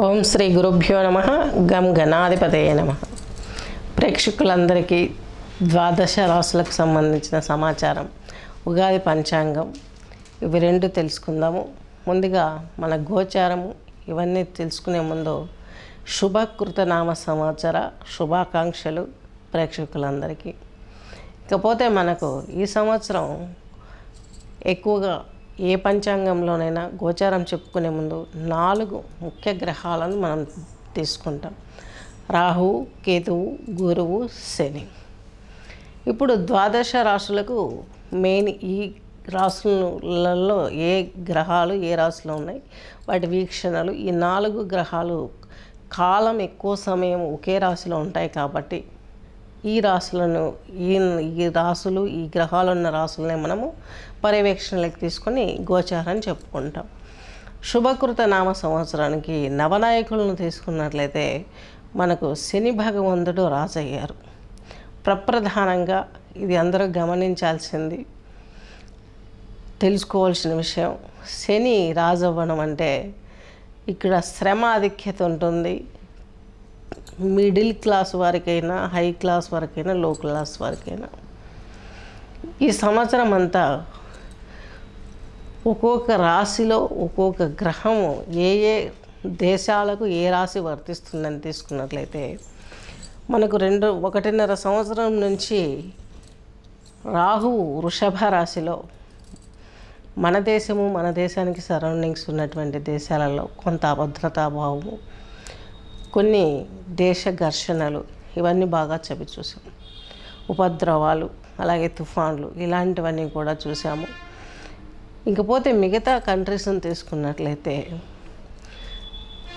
ఓం శ్రీ గురుభ్యో నమ గం గణాధిపతయ నమ ప్రేక్షకులందరికీ ద్వాదశ రాసులకు సంబంధించిన సమాచారం ఉగాది పంచాంగం ఇవి రెండు తెలుసుకుందాము ముందుగా మన గోచారము ఇవన్నీ తెలుసుకునే ముందు శుభకృతనామ సమాచార శుభాకాంక్షలు ప్రేక్షకులందరికీ ఇకపోతే మనకు ఈ సంవత్సరం ఎక్కువగా ఏ పంచాంగంలోనైనా గోచారం చెప్పుకునే ముందు నాలుగు ముఖ్య గ్రహాలను మనం తీసుకుంటాం రాహు కేతువు గురువు శని ఇప్పుడు ద్వాదశ రాశులకు మెయిన్ ఈ రాశులలో ఏ గ్రహాలు ఏ రాశిలో ఉన్నాయి వాటి వీక్షణలు ఈ నాలుగు గ్రహాలు కాలం ఎక్కువ సమయం ఒకే రాశిలో ఉంటాయి కాబట్టి ఈ రాసులను ఈ ఈ రాసులు ఈ గ్రహాలు ఉన్న రాసులనే మనము పర్యవేక్షణలకు తీసుకొని గోచారాన్ని చెప్పుకుంటాం శుభకృత నామ సంవత్సరానికి నవనాయకులను తీసుకున్నట్లయితే మనకు శని భగవంతుడు రాజయ్యారు ప్రప్రధానంగా ఇది అందరూ గమనించాల్సింది తెలుసుకోవాల్సిన విషయం శని రాజవ్వడం అంటే ఇక్కడ శ్రమ ఆధిక్యత ఉంటుంది మిడిల్ క్లాస్ వారికైనా హై క్లాస్ వారికైనా లో క్లాస్ వారికైనా ఈ సంవత్సరం అంతా ఒక్కొక్క రాశిలో ఒక్కొక్క గ్రహము ఏ ఏ దేశాలకు ఏ రాశి వర్తిస్తుందని తీసుకున్నట్లయితే మనకు రెండు ఒకటిన్నర సంవత్సరం నుంచి రాహువు వృషభ రాశిలో మన దేశము మన దేశానికి సరౌండింగ్స్ ఉన్నటువంటి దేశాలలో కొంత అభద్రతాభావము కొన్ని దేశ ఘర్షణలు ఇవన్నీ బాగా చవి చూసాం ఉపద్రవాలు అలాగే తుఫాన్లు ఇలాంటివన్నీ కూడా చూసాము ఇంకపోతే మిగతా కంట్రీస్ని తీసుకున్నట్లయితే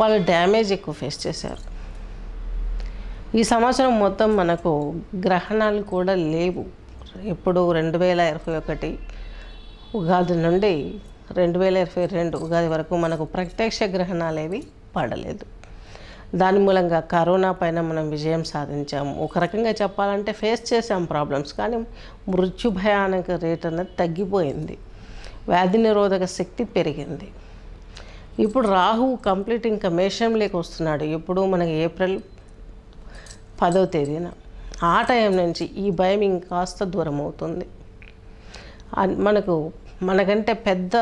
వాళ్ళు డ్యామేజ్ ఎక్కువ ఫేస్ చేశారు ఈ సంవత్సరం మొత్తం మనకు గ్రహణాలు కూడా లేవు ఎప్పుడు రెండు వేల ఇరవై ఒకటి ఉగాది నుండి రెండు వేల ఇరవై రెండు ఉగాది వరకు మనకు ప్రత్యక్ష గ్రహణాలు ఏవి పడలేదు దాని మూలంగా కరోనా పైన మనం విజయం సాధించాము ఒక రకంగా చెప్పాలంటే ఫేస్ చేసాం ప్రాబ్లమ్స్ కానీ మృత్యు భయానక రేట్ అనేది తగ్గిపోయింది వ్యాధి నిరోధక శక్తి పెరిగింది ఇప్పుడు రాహు కంప్లీట్ ఇంకా మేషంలోకి వస్తున్నాడు ఇప్పుడు మనకి ఏప్రిల్ పదవ తేదీన ఆ టైం నుంచి ఈ భయం ఇంకాస్త దూరం అవుతుంది మనకు మనకంటే పెద్ద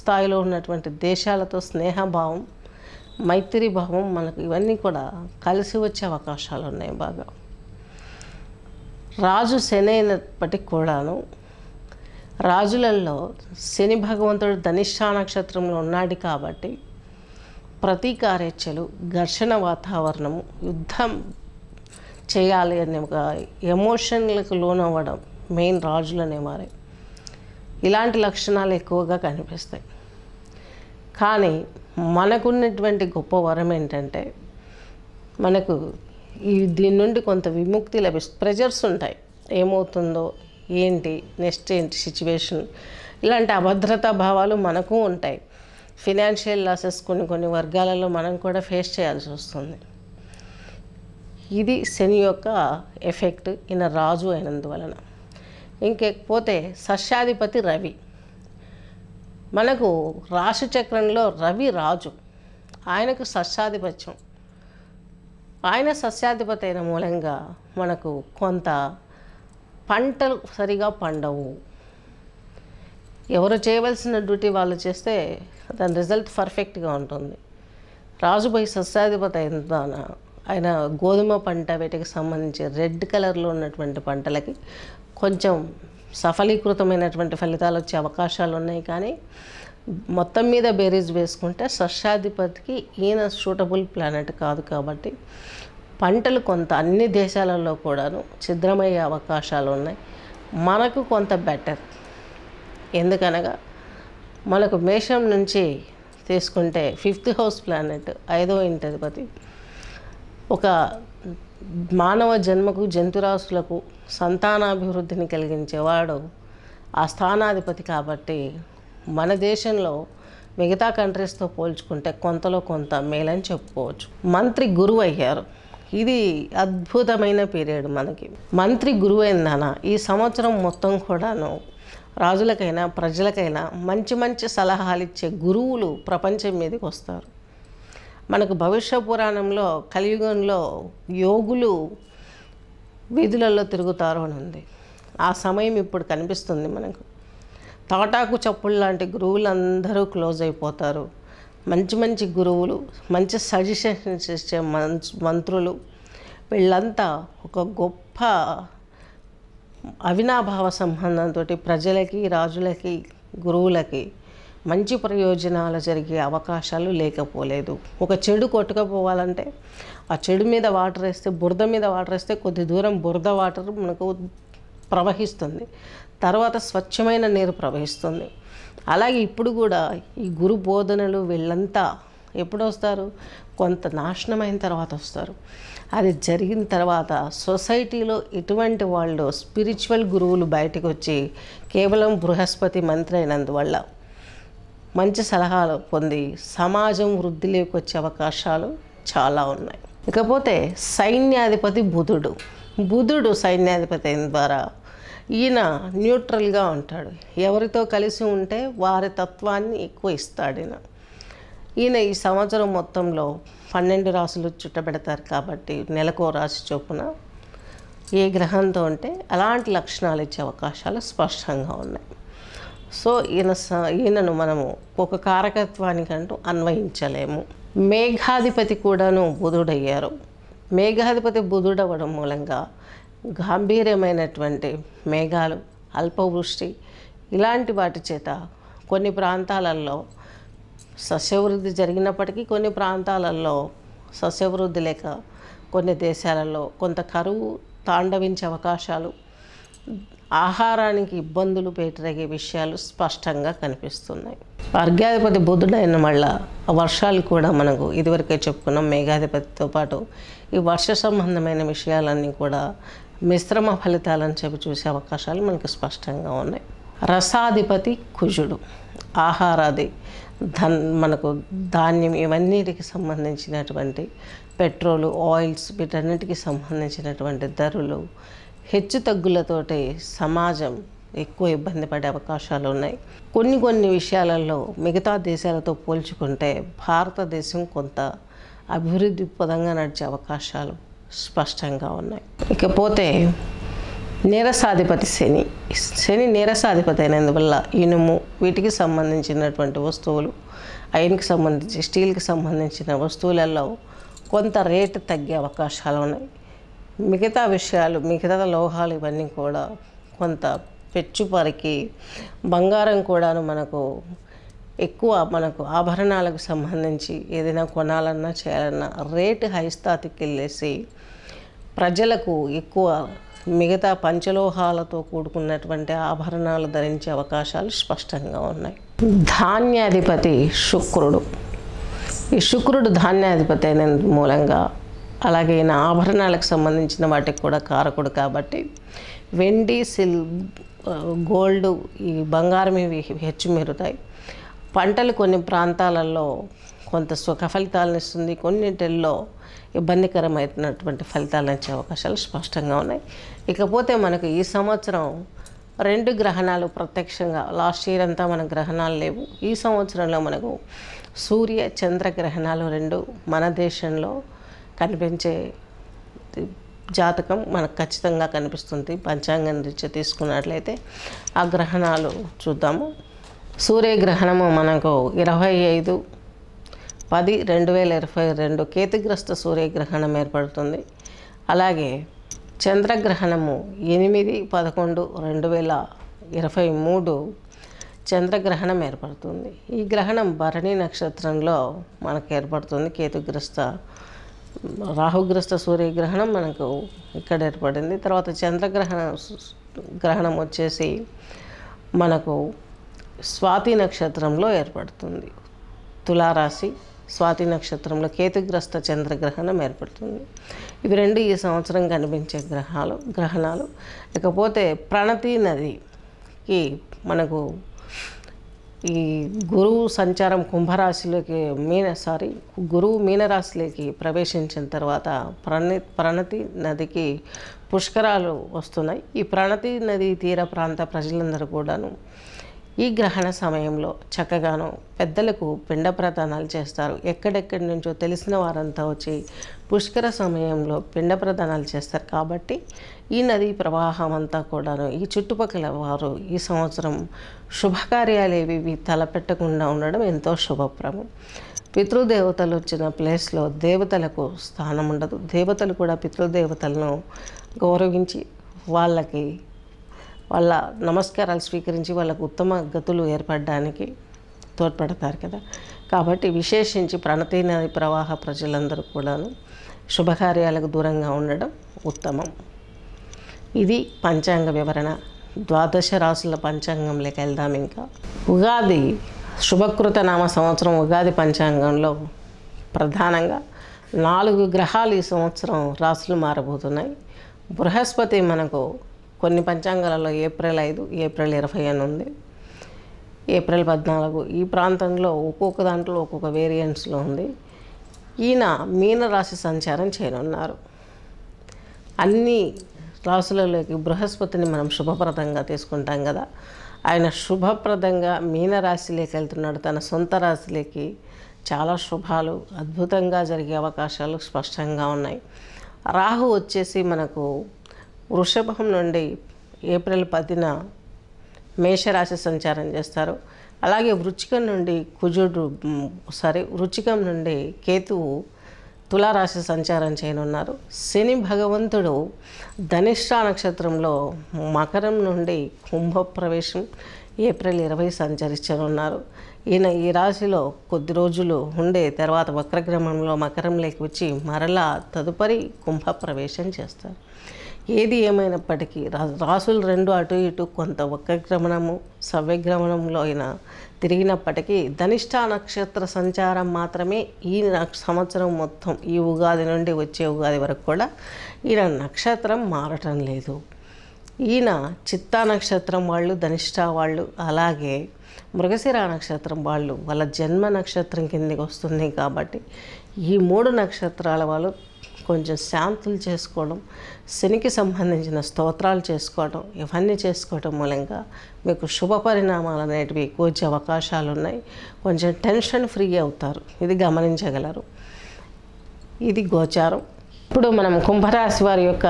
స్థాయిలో ఉన్నటువంటి దేశాలతో స్నేహభావం మైత్రి భావం మనకు ఇవన్నీ కూడా కలిసి వచ్చే అవకాశాలు ఉన్నాయి బాగా రాజు శని అయినప్పటికి కూడాను రాజులలో శని భగవంతుడు ధనిష్టా నక్షత్రంలో ఉన్నాడు కాబట్టి ప్రతీకారేచ్ఛలు ఘర్షణ వాతావరణము యుద్ధం చేయాలి అనే ఒక ఎమోషన్లకు లోనవ్వడం మెయిన్ రాజులనే మారే ఇలాంటి లక్షణాలు ఎక్కువగా కనిపిస్తాయి కానీ మనకున్నటువంటి గొప్ప వరం ఏంటంటే మనకు ఈ దీని నుండి కొంత విముక్తి లభిస్తుంది ప్రెజర్స్ ఉంటాయి ఏమవుతుందో ఏంటి నెక్స్ట్ ఏంటి సిచ్యువేషన్ ఇలాంటి అభద్రతా భావాలు మనకు ఉంటాయి ఫినాన్షియల్ లాసెస్ కొన్ని కొన్ని వర్గాలలో మనం కూడా ఫేస్ చేయాల్సి వస్తుంది ఇది శని యొక్క ఎఫెక్ట్ ఈయన రాజు అయినందువలన ఇంకేకపోతే సస్యాధిపతి రవి మనకు రాశి చక్రంలో రవి రాజు ఆయనకు సస్యాధిపత్యం ఆయన సస్యాధిపతి అయిన మూలంగా మనకు కొంత పంటలు సరిగా పండవు ఎవరు చేయవలసిన డ్యూటీ వాళ్ళు చేస్తే దాని రిజల్ట్ పర్ఫెక్ట్గా ఉంటుంది పోయి సస్యాధిపతి అయిన ఆయన గోధుమ పంట వీటికి సంబంధించి రెడ్ కలర్లో ఉన్నటువంటి పంటలకి కొంచెం సఫలీకృతమైనటువంటి ఫలితాలు వచ్చే అవకాశాలు ఉన్నాయి కానీ మొత్తం మీద బేరీజ్ వేసుకుంటే సస్యాధిపతికి ఈయన సూటబుల్ ప్లానెట్ కాదు కాబట్టి పంటలు కొంత అన్ని దేశాలలో కూడాను ఛిద్రమయ్యే అవకాశాలు ఉన్నాయి మనకు కొంత బెటర్ ఎందుకనగా మనకు మేషం నుంచి తీసుకుంటే ఫిఫ్త్ హౌస్ ప్లానెట్ ఐదో ఇంటి అధిపతి ఒక మానవ జన్మకు జంతురాశులకు సంతానాభివృద్ధిని కలిగించేవాడు ఆ స్థానాధిపతి కాబట్టి మన దేశంలో మిగతా కంట్రీస్తో పోల్చుకుంటే కొంతలో కొంత మేలని చెప్పుకోవచ్చు మంత్రి గురువు అయ్యారు ఇది అద్భుతమైన పీరియడ్ మనకి మంత్రి గురువు అయిందన ఈ సంవత్సరం మొత్తం కూడాను రాజులకైనా ప్రజలకైనా మంచి మంచి సలహాలు ఇచ్చే గురువులు ప్రపంచం మీదకి వస్తారు మనకు భవిష్య పురాణంలో కలియుగంలో యోగులు వీధులలో తిరుగుతారు అని ఉంది ఆ సమయం ఇప్పుడు కనిపిస్తుంది మనకు తాటాకు చప్పుళ్ళు లాంటి గురువులు అందరూ క్లోజ్ అయిపోతారు మంచి మంచి గురువులు మంచి సజెషన్స్ ఇచ్చే మంత్రులు వీళ్ళంతా ఒక గొప్ప అవినాభావ సంబంధంతో ప్రజలకి రాజులకి గురువులకి మంచి ప్రయోజనాలు జరిగే అవకాశాలు లేకపోలేదు ఒక చెడు కొట్టుకపోవాలంటే ఆ చెడు మీద వాటర్ వేస్తే బురద మీద వాటర్ వేస్తే కొద్ది దూరం బురద వాటర్ మనకు ప్రవహిస్తుంది తర్వాత స్వచ్ఛమైన నీరు ప్రవహిస్తుంది అలాగే ఇప్పుడు కూడా ఈ గురు బోధనలు వీళ్ళంతా ఎప్పుడు వస్తారు కొంత నాశనమైన తర్వాత వస్తారు అది జరిగిన తర్వాత సొసైటీలో ఎటువంటి వాళ్ళు స్పిరిచువల్ గురువులు బయటకు వచ్చి కేవలం బృహస్పతి మంత్రి అయినందువల్ల మంచి సలహాలు పొంది సమాజం వృద్ధిలోకి వచ్చే అవకాశాలు చాలా ఉన్నాయి ఇకపోతే సైన్యాధిపతి బుధుడు బుధుడు సైన్యాధిపతి అయిన ద్వారా ఈయన న్యూట్రల్గా ఉంటాడు ఎవరితో కలిసి ఉంటే వారి తత్వాన్ని ఎక్కువ ఇస్తాడు ఈయన ఈయన ఈ సంవత్సరం మొత్తంలో పన్నెండు రాసులు చుట్టబెడతారు కాబట్టి నెలకో రాసి చొప్పున ఏ గ్రహంతో ఉంటే అలాంటి లక్షణాలు ఇచ్చే అవకాశాలు స్పష్టంగా ఉన్నాయి సో ఈయన ఈయనను మనము ఒక కారకత్వానికంటూ అన్వయించలేము మేఘాధిపతి కూడాను బుధుడయ్యారు మేఘాధిపతి బుధుడవ్వడం మూలంగా గాంభీర్యమైనటువంటి మేఘాలు అల్పవృష్టి ఇలాంటి వాటి చేత కొన్ని ప్రాంతాలలో సస్యవృద్ధి జరిగినప్పటికీ కొన్ని ప్రాంతాలలో సస్యవృద్ధి లేక కొన్ని దేశాలలో కొంత కరువు తాండవించే అవకాశాలు ఆహారానికి ఇబ్బందులు పెట్టరగే విషయాలు స్పష్టంగా కనిపిస్తున్నాయి అర్ఘ్యాధిపతి బుధుడైన మళ్ళా వర్షాలు కూడా మనకు ఇదివరకే చెప్పుకున్నాం మేఘాధిపతితో పాటు ఈ వర్ష సంబంధమైన విషయాలన్నీ కూడా మిశ్రమ ఫలితాలని చెప్పి చూసే అవకాశాలు మనకు స్పష్టంగా ఉన్నాయి రసాధిపతి కుజుడు ఆహారాది ధన్ మనకు ధాన్యం ఇవన్నిటికి సంబంధించినటువంటి పెట్రోలు ఆయిల్స్ వీటన్నిటికి సంబంధించినటువంటి ధరలు హెచ్చుతగ్గులతోటి సమాజం ఎక్కువ ఇబ్బంది పడే అవకాశాలు ఉన్నాయి కొన్ని కొన్ని విషయాలలో మిగతా దేశాలతో పోల్చుకుంటే భారతదేశం కొంత అభివృద్ధి పదంగా నడిచే అవకాశాలు స్పష్టంగా ఉన్నాయి ఇకపోతే నీరసాధిపతి శని శని నీరసాధిపతి అయినందువల్ల ఇనుము వీటికి సంబంధించినటువంటి వస్తువులు ఐన్కి సంబంధించి స్టీల్కి సంబంధించిన వస్తువులలో కొంత రేటు తగ్గే అవకాశాలు ఉన్నాయి మిగతా విషయాలు మిగతా లోహాలు ఇవన్నీ కూడా కొంత పెచ్చుపరికి బంగారం కూడాను మనకు ఎక్కువ మనకు ఆభరణాలకు సంబంధించి ఏదైనా కొనాలన్నా చేయాలన్నా రేటు హై వెళ్ళేసి ప్రజలకు ఎక్కువ మిగతా పంచలోహాలతో కూడుకున్నటువంటి ఆభరణాలు ధరించే అవకాశాలు స్పష్టంగా ఉన్నాయి ధాన్యాధిపతి శుక్రుడు ఈ శుక్రుడు ధాన్యాధిపతి అయిన మూలంగా అలాగే నా ఆభరణాలకు సంబంధించిన వాటికి కూడా కారకుడు కాబట్టి వెండి సిల్ గోల్డ్ ఈ బంగారం ఇవి హెచ్చు మెరుతాయి పంటలు కొన్ని ప్రాంతాలలో కొంత సుఖ ఫలితాలను ఇస్తుంది కొన్నింటిల్లో ఇబ్బందికరమైనటువంటి ఫలితాలను ఇచ్చే అవకాశాలు స్పష్టంగా ఉన్నాయి ఇకపోతే మనకు ఈ సంవత్సరం రెండు గ్రహణాలు ప్రత్యక్షంగా లాస్ట్ ఇయర్ అంతా మన గ్రహణాలు లేవు ఈ సంవత్సరంలో మనకు సూర్య చంద్ర గ్రహణాలు రెండు మన దేశంలో కనిపించే జాతకం మనకు ఖచ్చితంగా కనిపిస్తుంది పంచాంగం రీత్యా తీసుకున్నట్లయితే ఆ గ్రహణాలు చూద్దాము సూర్యగ్రహణము మనకు ఇరవై ఐదు పది రెండు వేల ఇరవై రెండు కేతుగ్రస్త సూర్యగ్రహణం ఏర్పడుతుంది అలాగే చంద్రగ్రహణము ఎనిమిది పదకొండు రెండు వేల ఇరవై మూడు చంద్రగ్రహణం ఏర్పడుతుంది ఈ గ్రహణం భరణి నక్షత్రంలో మనకు ఏర్పడుతుంది కేతుగ్రస్త రాహుగ్రస్త సూర్యగ్రహణం మనకు ఇక్కడ ఏర్పడింది తర్వాత చంద్రగ్రహణ గ్రహణం వచ్చేసి మనకు స్వాతి నక్షత్రంలో ఏర్పడుతుంది తులారాశి స్వాతి నక్షత్రంలో కేతుగ్రస్త చంద్రగ్రహణం ఏర్పడుతుంది ఇవి రెండు ఈ సంవత్సరం కనిపించే గ్రహాలు గ్రహణాలు ఇకపోతే ప్రణతి నదికి మనకు ఈ గురువు సంచారం కుంభరాశిలోకి మీన సారీ గురువు మీనరాశిలోకి ప్రవేశించిన తర్వాత ప్రణి ప్రణతి నదికి పుష్కరాలు వస్తున్నాయి ఈ ప్రణతి నది తీర ప్రాంత ప్రజలందరూ కూడాను ఈ గ్రహణ సమయంలో చక్కగాను పెద్దలకు పిండ ప్రదానాలు చేస్తారు ఎక్కడెక్కడి నుంచో తెలిసిన వారంతా వచ్చి పుష్కర సమయంలో పిండ ప్రదానాలు చేస్తారు కాబట్టి ఈ నదీ ప్రవాహం అంతా కూడాను ఈ చుట్టుపక్కల వారు ఈ సంవత్సరం శుభకార్యాలు ఏవి తలపెట్టకుండా ఉండడం ఎంతో శుభప్రమం పితృదేవతలు వచ్చిన ప్లేస్లో దేవతలకు స్థానం ఉండదు దేవతలు కూడా పితృదేవతలను గౌరవించి వాళ్ళకి వాళ్ళ నమస్కారాలు స్వీకరించి వాళ్ళకు ఉత్తమ గతులు ఏర్పడడానికి తోడ్పడతారు కదా కాబట్టి విశేషించి ప్రణతి నది ప్రవాహ ప్రజలందరూ కూడాను శుభకార్యాలకు దూరంగా ఉండడం ఉత్తమం ఇది పంచాంగ వివరణ ద్వాదశ రాసుల పంచాంగంలోకి వెళ్దాం ఇంకా ఉగాది శుభకృత నామ సంవత్సరం ఉగాది పంచాంగంలో ప్రధానంగా నాలుగు గ్రహాలు ఈ సంవత్సరం రాసులు మారబోతున్నాయి బృహస్పతి మనకు కొన్ని పంచాంగాలలో ఏప్రిల్ ఐదు ఏప్రిల్ ఇరవై అని ఉంది ఏప్రిల్ పద్నాలుగు ఈ ప్రాంతంలో ఒక్కొక్క దాంట్లో ఒక్కొక్క వేరియంట్స్లో ఉంది ఈయన మీనరాశి సంచారం చేయనున్నారు అన్ని రాసులలోకి బృహస్పతిని మనం శుభప్రదంగా తీసుకుంటాం కదా ఆయన శుభప్రదంగా మీనరాశిలోకి వెళ్తున్నాడు తన సొంత రాశిలోకి చాలా శుభాలు అద్భుతంగా జరిగే అవకాశాలు స్పష్టంగా ఉన్నాయి రాహు వచ్చేసి మనకు వృషభం నుండి ఏప్రిల్ పదిన మేషరాశి సంచారం చేస్తారు అలాగే వృచ్చికం నుండి కుజుడు సారీ వృచ్చికం నుండి కేతువు తులారాశి సంచారం చేయనున్నారు శని భగవంతుడు ధనిష్ట నక్షత్రంలో మకరం నుండి కుంభప్రవేశం ఏప్రిల్ ఇరవై సంచరించనున్నారు ఈయన ఈ రాశిలో కొద్ది రోజులు ఉండే తర్వాత వక్రగ్రమంలో మకరంలోకి వచ్చి మరలా తదుపరి కుంభప్రవేశం చేస్తారు ఏది ఏమైనప్పటికీ రాసులు రెండు అటు ఇటు కొంత వక్రగ్రమణము సవ్యగ్రమణంలో అయినా తిరిగినప్పటికీ ధనిష్ట నక్షత్ర సంచారం మాత్రమే ఈ సంవత్సరం మొత్తం ఈ ఉగాది నుండి వచ్చే ఉగాది వరకు కూడా ఈయన నక్షత్రం మారటం లేదు ఈయన చిత్తా నక్షత్రం వాళ్ళు ధనిష్ట వాళ్ళు అలాగే మృగశిర నక్షత్రం వాళ్ళు వాళ్ళ జన్మ నక్షత్రం కిందకి వస్తుంది కాబట్టి ఈ మూడు నక్షత్రాల వాళ్ళు కొంచెం శాంతులు చేసుకోవడం శనికి సంబంధించిన స్తోత్రాలు చేసుకోవడం ఇవన్నీ చేసుకోవడం మూలంగా మీకు శుభ పరిణామాలు అనేటివి కోచే అవకాశాలు ఉన్నాయి కొంచెం టెన్షన్ ఫ్రీ అవుతారు ఇది గమనించగలరు ఇది గోచారం ఇప్పుడు మనం కుంభరాశి వారి యొక్క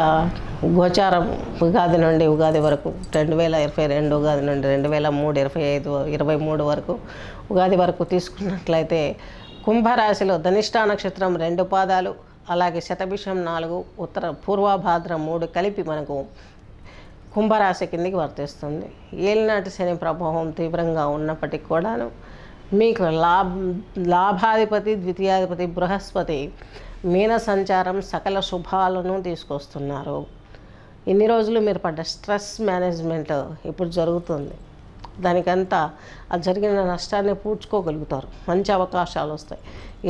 గోచారం ఉగాది నుండి ఉగాది వరకు రెండు వేల ఇరవై రెండు ఉగాది నుండి రెండు వేల మూడు ఇరవై ఐదు ఇరవై మూడు వరకు ఉగాది వరకు తీసుకున్నట్లయితే కుంభరాశిలో ధనిష్టా నక్షత్రం రెండు పాదాలు అలాగే శతభిషం నాలుగు ఉత్తర పూర్వభాద్రం మూడు కలిపి మనకు కుంభరాశి కిందికి వర్తిస్తుంది ఏలినాటి శని ప్రభావం తీవ్రంగా ఉన్నప్పటికీ కూడాను మీకు లాభ లాభాధిపతి ద్వితీయాధిపతి బృహస్పతి మీన సంచారం సకల శుభాలను తీసుకొస్తున్నారు ఇన్ని రోజులు మీరు పడ్డ స్ట్రెస్ మేనేజ్మెంట్ ఇప్పుడు జరుగుతుంది దానికంతా అది జరిగిన నష్టాన్ని పూడ్చుకోగలుగుతారు మంచి అవకాశాలు వస్తాయి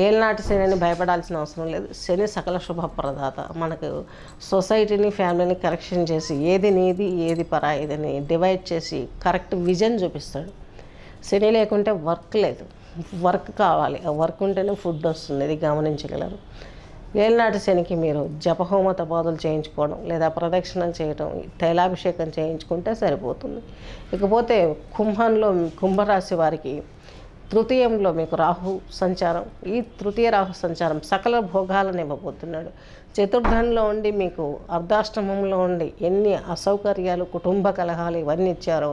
ఏళ్ళనాటి శనిని భయపడాల్సిన అవసరం లేదు శని సకల శుభప్రదాత మనకు సొసైటీని ఫ్యామిలీని కరెక్షన్ చేసి ఏది నీది ఏది పరాయిదని డివైడ్ చేసి కరెక్ట్ విజన్ చూపిస్తాడు శని లేకుంటే వర్క్ లేదు వర్క్ కావాలి ఆ వర్క్ ఉంటేనే ఫుడ్ వస్తుంది ఇది గమనించగలరు వేలనాటి శనికి మీరు జపహోమ తపాదులు చేయించుకోవడం లేదా ప్రదక్షిణం చేయడం తైలాభిషేకం చేయించుకుంటే సరిపోతుంది ఇకపోతే కుంభంలో కుంభరాశి వారికి తృతీయంలో మీకు రాహు సంచారం ఈ తృతీయ రాహు సంచారం సకల భోగాలను ఇవ్వబోతున్నాడు చతుర్థంలో ఉండి మీకు అర్ధాష్టమంలో ఉండి ఎన్ని అసౌకర్యాలు కుటుంబ కలహాలు ఇవన్నీ ఇచ్చారో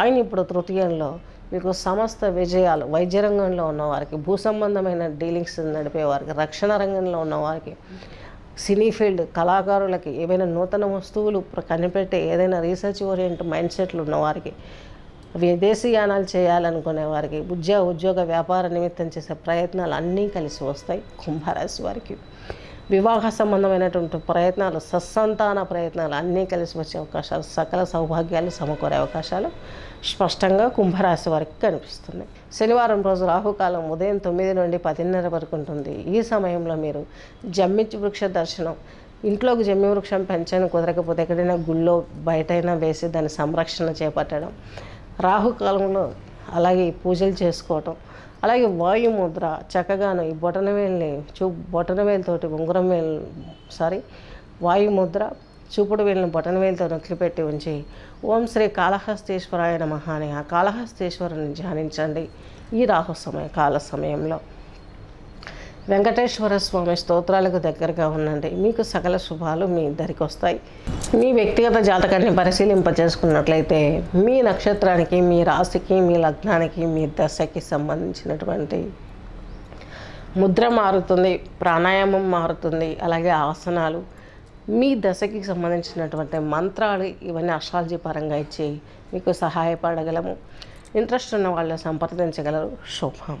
ఆయన ఇప్పుడు తృతీయంలో మీకు సమస్త విజయాలు వైద్య రంగంలో ఉన్నవారికి భూ సంబంధమైన డీలింగ్స్ నడిపేవారికి రక్షణ రంగంలో ఉన్నవారికి సినీ ఫీల్డ్ కళాకారులకి ఏవైనా నూతన వస్తువులు కనిపెట్టే ఏదైనా రీసెర్చ్ ఓరియంట్ మైండ్ సెట్లు ఉన్నవారికి విదేశీ యానాలు చేయాలనుకునే వారికి ఉద్యోగ ఉద్యోగ వ్యాపార నిమిత్తం చేసే ప్రయత్నాలు అన్నీ కలిసి వస్తాయి కుంభరాశి వారికి వివాహ సంబంధమైనటువంటి ప్రయత్నాలు సస్సంతాన ప్రయత్నాలు అన్నీ కలిసి వచ్చే అవకాశాలు సకల సౌభాగ్యాలు సమకూరే అవకాశాలు స్పష్టంగా కుంభరాశి వారికి కనిపిస్తున్నాయి శనివారం రోజు రాహుకాలం ఉదయం తొమ్మిది నుండి పదిన్నర వరకు ఉంటుంది ఈ సమయంలో మీరు జమ్మి వృక్ష దర్శనం ఇంట్లోకి జమ్మి వృక్షం పెంచని కుదరకపోతే ఎక్కడైనా గుళ్ళో బయటైనా వేసి దాని సంరక్షణ చేపట్టడం రాహుకాలంలో అలాగే పూజలు చేసుకోవటం అలాగే వాయు ముద్ర చక్కగాను ఈ బొటనవేలిని చూ బొటనవేలుతోటి ఉంగరం వేలు సారీ వాయు ముద్ర చూపుడు వేలిని బొటన నొక్కి పెట్టి ఉంచి ఓం శ్రీ కాళహస్తేశ్వరాయన మహాని ఆ కాళహస్తేశ్వరుని ధ్యానించండి ఈ రాహు సమయ కాల సమయంలో వెంకటేశ్వర స్వామి స్తోత్రాలకు దగ్గరగా ఉండండి మీకు సకల శుభాలు మీ ఇద్దరికి వస్తాయి మీ వ్యక్తిగత జాతకాన్ని పరిశీలింపజేసుకున్నట్లయితే మీ నక్షత్రానికి మీ రాశికి మీ లగ్నానికి మీ దశకి సంబంధించినటువంటి ముద్ర మారుతుంది ప్రాణాయామం మారుతుంది అలాగే ఆసనాలు మీ దశకి సంబంధించినటువంటి మంత్రాలు ఇవన్నీ అస్ట్రాలజీ పరంగా ఇచ్చి మీకు సహాయపడగలము ఇంట్రెస్ట్ ఉన్న వాళ్ళు సంప్రదించగలరు శుభం